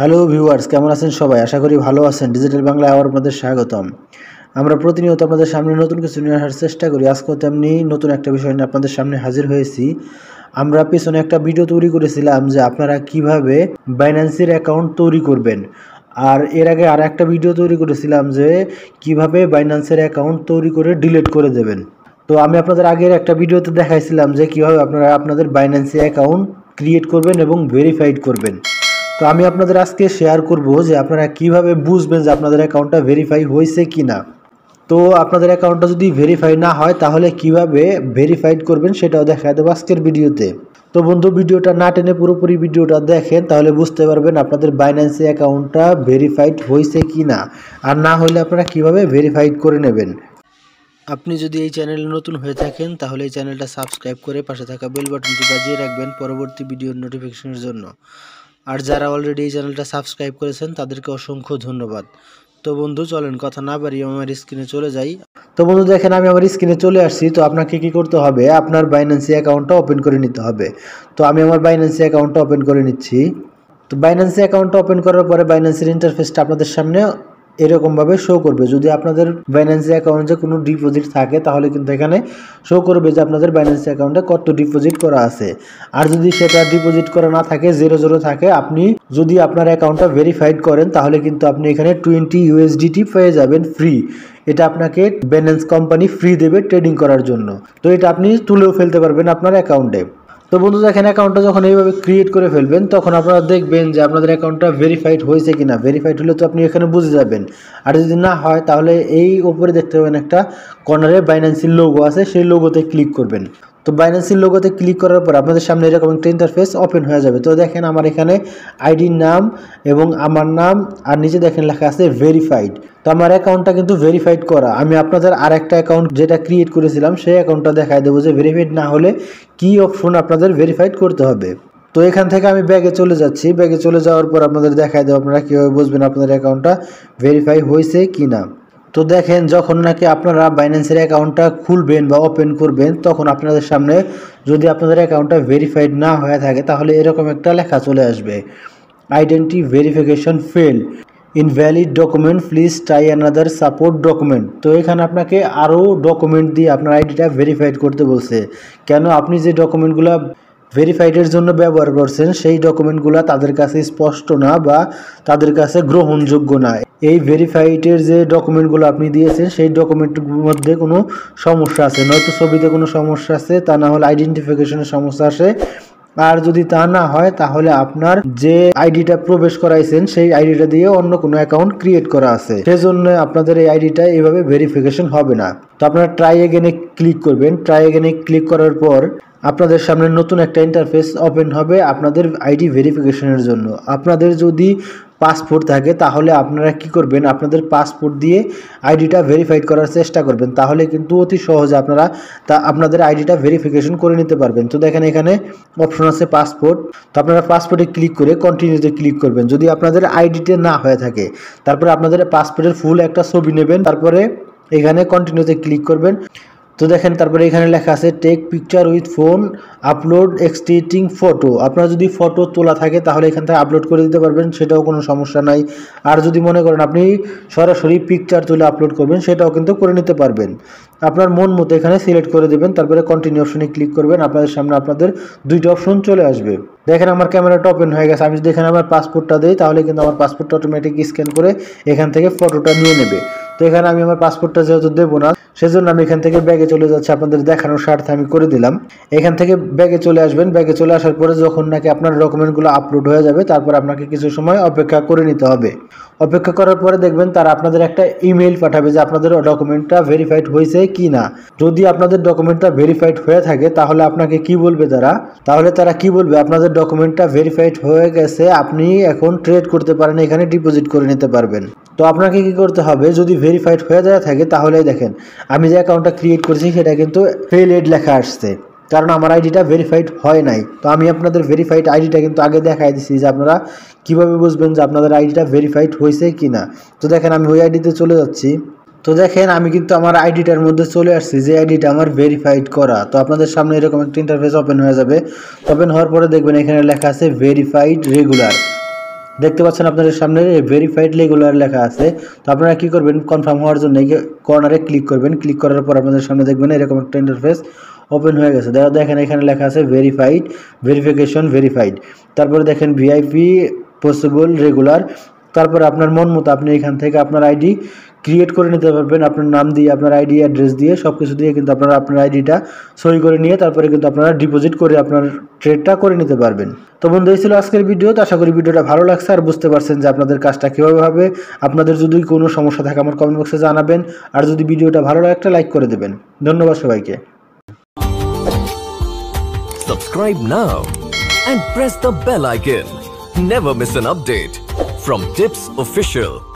Hello viewers কেমন আছেন সবাই আশা করি ভালো আছেন ডিজিটাল বাংলা আবার আপনাদের স্বাগতম আমরা প্রতিনিয়ত আপনাদের সামনে নতুন কিছু নিয়ে আসার চেষ্টা করি আজকেও তেমনি নতুন একটা বিষয় নিয়ে আপনাদের সামনে হাজির হয়েছি আমরা পিছনে একটা ভিডিও তৈরি করেছিলাম যে আপনারা কিভাবে বাইন্যান্সের অ্যাকাউন্ট তৈরি করবেন আর এর আগে আর একটা ভিডিও তৈরি করেছিলাম যে কিভাবে বাইন্যান্সের অ্যাকাউন্ট তৈরি করে ডিলিট করে দেবেন তো আমি আপনাদের আগের একটা ভিডিওতে দেখাইছিলাম যে কিভাবে আপনারা আপনাদের বাইন্যান্সের অ্যাকাউন্ট ক্রিয়েট করবেন এবং ভেরিফাইড করবেন তো আমি আপনাদের আজকে শেয়ার করব যে আপনারা কিভাবে বুঝবেন যে আপনাদের অ্যাকাউন্টটা ভেরিফাই হয়েছে কি না তো আপনাদের অ্যাকাউন্টটা যদি ভেরিফাই না হয় তাহলে কিভাবে ভেরিফাইড করবেন সেটাও দেখা দেবো আজকের ভিডিওতে তো বন্ধু ভিডিওটা না টেনে পুরোপুরি ভিডিওটা দেখেন তাহলে বুঝতে পারবেন আপনাদের বাইন্যান্সে অ্যাকাউন্টটা ভেরিফাইড হয়েছে কি না আর না হলে আপনারা কিভাবে ভেরিফাইড করে নেবেন আপনি যদি এই চ্যানেলে নতুন হয়ে থাকেন তাহলে এই চ্যানেলটা সাবস্ক্রাইব করে পাশে থাকা বেল বাটনটি বাজিয়ে রাখবেন পরবর্তী ভিডিওর নোটিফিকেশনের জন্য আর যারা অলরেডি এই চ্যানেলটা সাবস্ক্রাইব করেছেন তাদেরকে অসংখ্য ধন্যবাদ তো বন্ধু চলেন কথা না বাড়ি আমার স্ক্রিনে চলে যাই তো বন্ধু দেখেন আমি আমার স্ক্রিনে চলে আসছি তো আপনাকে কি করতে হবে আপনার বাইন্যান্সি অ্যাকাউন্টটা ওপেন করে নিতে হবে তো আমি আমার বাইন্যান্সি অ্যাকাউন্টটা ওপেন করে নিচ্ছি তো বাইন্যান্সি অ্যাকাউন্টটা ওপেন করার পরে বাইন্যান্সের ইন্টারফেসটা আপনাদের সামনে এরকমভাবে শো করবে যদি আপনাদের ব্যালেন্স অ্যাকাউন্টে কোনো ডিপোজিট থাকে তাহলে কিন্তু এখানে শো করবে যে আপনাদের ব্যালেন্স অ্যাকাউন্টে কত ডিপোজিট করা আছে আর যদি সেটা ডিপোজিট করা না থাকে জিরো জিরো থাকে আপনি যদি আপনার অ্যাকাউন্টটা ভেরিফাইড করেন তাহলে কিন্তু আপনি এখানে টোয়েন্টি ইউএসডিটি পেয়ে যাবেন ফ্রি এটা আপনাকে ব্যালেন্স কোম্পানি ফ্রি দেবে ট্রেডিং করার জন্য তো এটা আপনি তুলেও ফেলতে পারবেন আপনার অ্যাকাউন্টে তো বন্ধু দেখেন অ্যাকাউন্টটা যখন এইভাবে ক্রিয়েট করে ফেলবেন তখন আপনারা দেখবেন যে আপনাদের অ্যাকাউন্টটা ভেরিফাইড হয়েছে কি না ভেরিফাইড হলে তো আপনি এখানে বুঝে যাবেন আর যদি না হয় তাহলে এই ওপরে দেখতে পাবেন একটা কর্নারে বাইন্যান্সের লোগো আছে সেই লোগোতে ক্লিক করবেন তো বাইন্যান্সের লোগোতে ক্লিক করার পর আপনাদের সামনে এরকম একটা ইন্টারফেস ওপেন হয়ে যাবে তো দেখেন আমার এখানে আইডির নাম এবং আমার নাম আর নিচে দেখেন লেখা আছে ভেরিফাইড তো আমার অ্যাকাউন্টটা কিন্তু ভেরিফাইড করা আমি আপনাদের আর একটা অ্যাকাউন্ট যেটা ক্রিয়েট করেছিলাম সেই অ্যাকাউন্টটা দেখায় দেবো যে ভেরিফাইড না হলে কি অপশন আপনাদের ভেরিফাইড করতে হবে তো এখান থেকে আমি ব্যাগে চলে যাচ্ছি ব্যাগে চলে যাওয়ার পর আপনাদের দেখাই দেবো আপনারা কীভাবে বুঝবেন আপনাদের অ্যাকাউন্টটা ভেরিফাই হয়েছে কি না তো দেখেন যখন নাকি আপনারা বাইন্যান্সের অ্যাকাউন্টটা খুলবেন বা ওপেন করবেন তখন আপনাদের সামনে যদি আপনাদের অ্যাকাউন্টটা ভেরিফাইড না হয়ে থাকে তাহলে এরকম একটা লেখা চলে আসবে identity verification fail invalid document please try another support document তো এখানে আপনাকে আরও ডকুমেন্ট দিয়ে আপনার আইডিটা ভেরিফাইড করতে বলছে কেন আপনি যে ডকুমেন্টগুলো ভেরিফাইডের জন্য ব্যবহার করছেন সেই ডকুমেন্টগুলো তাদের কাছে স্পষ্ট না বা তাদের কাছে গ্রহণযোগ্য না এই ভেরিফাইডের যে ডকুমেন্টগুলো আপনি দিয়েছেন সেই ডকুমেন্টের মধ্যে কোনো সমস্যা আছে নয়তো ছবিতে কোনো সমস্যা আছে তা না হলে আইডেন্টিফিকেশনের সমস্যা আসে আর যদি তা না হয় তাহলে আপনার যে আইডিটা প্রবেশ করাইছেন সেই আইডিটা দিয়ে অন্য কোনো অ্যাকাউন্ট ক্রিয়েট করা আছে সেজন্য আপনাদের এই আইডিটা এইভাবে ভেরিফিকেশন হবে না তো আপনারা ট্রাই এগেনে ক্লিক করবেন ট্রাই এগেনে ক্লিক করার পর আপনাদের সামনে নতুন একটা ইন্টারফেস ওপেন হবে আপনাদের আইডি ভেরিফিকেশনের জন্য আপনাদের যদি পাসপোর্ট থাকে তাহলে আপনারা কি করবেন আপনাদের পাসপোর্ট দিয়ে আইডিটা ভেরিফাইড করার চেষ্টা করবেন তাহলে কিন্তু অতি সহজে আপনারা তা আপনাদের আইডিটা ভেরিফিকেশন করে নিতে পারবেন তো দেখেন এখানে অপশন আছে পাসপোর্ট তো আপনারা পাসপোর্টে ক্লিক করে কন্টিনিউতে ক্লিক করবেন যদি আপনাদের আইডিতে না হয়ে থাকে তারপরে আপনাদের পাসপোর্টের ফুল একটা ছবি নেবেন তারপরে এখানে কন্টিনিউতে ক্লিক করবেন তো দেখেন তারপরে এখানে লেখা আছে take picture with phone upload existing photo আপনার যদি ফটো তোলা থাকে তাহলে এখান থেকে আপলোড করে দিতে পারবেন সেটাও কোনো সমস্যা নাই আর যদি মনে করেন আপনি সরাসরি পিকচার তুলে আপলোড করবেন সেটাও কিন্তু করে নিতে পারবেন আপনার মন মতো এখানে সিলেক্ট করে দেবেন তারপরে কন্টিনিউ অপশনে ক্লিক করবেন আপনাদের সামনে আপনাদের দুইটা অপশন চলে আসবে দেখেন আমার ক্যামেরাটা ওপেন হয়ে গেছে আমি যদি এখানে আমার পাসপোর্টটা দিই তাহলে কিন্তু আমার পাসপোর্টটা অটোমেটিক স্ক্যান করে এখান থেকে ফটোটা নিয়ে নেবে তো এখানে আমি আমার পাসপোর্টটা যেহেতু দেবো না সেজন্য আমি এখান থেকে ব্যাগে চলে যাচ্ছি আপনাদের দেখানোর স্বার্থে আমি করে দিলাম এখান থেকে ব্যাগে চলে আসবেন ব্যাগে চলে আসার পরে যখন নাকি আপনার ডকুমেন্টগুলো আপলোড হয়ে যাবে তারপর আপনাকে কিছু সময় অপেক্ষা করে নিতে হবে অপেক্ষা করার পরে দেখবেন তারা আপনাদের একটা ইমেল পাঠাবে যে আপনাদের ডকুমেন্টটা ভেরিফাইড হয়েছে কি না যদি আপনাদের ডকুমেন্টটা ভেরিফাইড হয়ে থাকে তাহলে আপনাকে কি বলবে তারা তাহলে তারা কি বলবে আপনাদের ডকুমেন্টটা ভেরিফাইড হয়ে গেছে আপনি এখন ট্রেড করতে পারেন এখানে ডিপোজিট করে নিতে পারবেন তো আপনাকে কি করতে হবে যদি ভেরিফাইড হয়ে যাওয়া থাকে তাহলেই দেখেন আমি যে অ্যাকাউন্টটা ক্রিয়েট করেছি সেটা কিন্তু ফেলেড লেখা আসছে কারণ আমার আইডিটা ভেরিফাইড হয় নাই তো আমি আপনাদের ভেরিফাইড আইডিটা কিন্তু আগে দেখাই দিচ্ছি যে আপনারা কীভাবে বুঝবেন যে আপনাদের আইডিটা ভেরিফাইড হয়েছে কি না তো দেখেন আমি ওই আইডিতে চলে যাচ্ছি তো দেখেন আমি কিন্তু আমার আইডিটার মধ্যে চলে আসছি যে আইডিটা আমার ভেরিফাইড করা তো আপনাদের সামনে এরকম একটা ইন্টারফেস ওপেন হয়ে যাবে ওপেন হওয়ার পরে দেখবেন এখানে লেখা আছে ভেরিফাইড রেগুলার দেখতে পাচ্ছেন আপনাদের সামনে ভেরিফাইড রেগুলার লেখা আছে তো আপনারা কি করবেন কনফার্ম হওয়ার জন্য কর্নারে ক্লিক করবেন ক্লিক করার পর আপনাদের সামনে দেখবেন এরকম একটা ইন্টারফেস ওপেন হয়ে গেছে দেখা দেখেন এখানে লেখা আছে ভেরিফাইড ভেরিফিকেশন ভেরিফাইড তারপরে দেখেন ভিআইপি পসিবল রেগুলার তারপরে আপনার মন মতো আপনি এখান থেকে আপনার আইডি ক্রিয়েট করে নিতে পারবেন আপনার নাম দিয়ে আপনার আইডি অ্যাড্রেস দিয়ে সব কিছু দিয়ে কিন্তু আপনারা আপনার আইডিটা সই করে নিয়ে তারপরে কিন্তু আপনারা ডিপোজিট করে আপনার ট্রেডটা করে নিতে পারবেন তো বন্ধু এই ছিল আজকের ভিডিও তো আশা করি ভিডিওটা ভালো লাগছে আর বুঝতে পারছেন যে আপনাদের কাজটা কীভাবে হবে আপনাদের যদি কোনো সমস্যা থাকে আমার কমেন্ট বক্সে জানাবেন আর যদি ভিডিওটা ভালো লাগে একটা লাইক করে দেবেন ধন্যবাদ সবাইকে Subscribe now and press the bell icon. Never miss an update from Tips Official.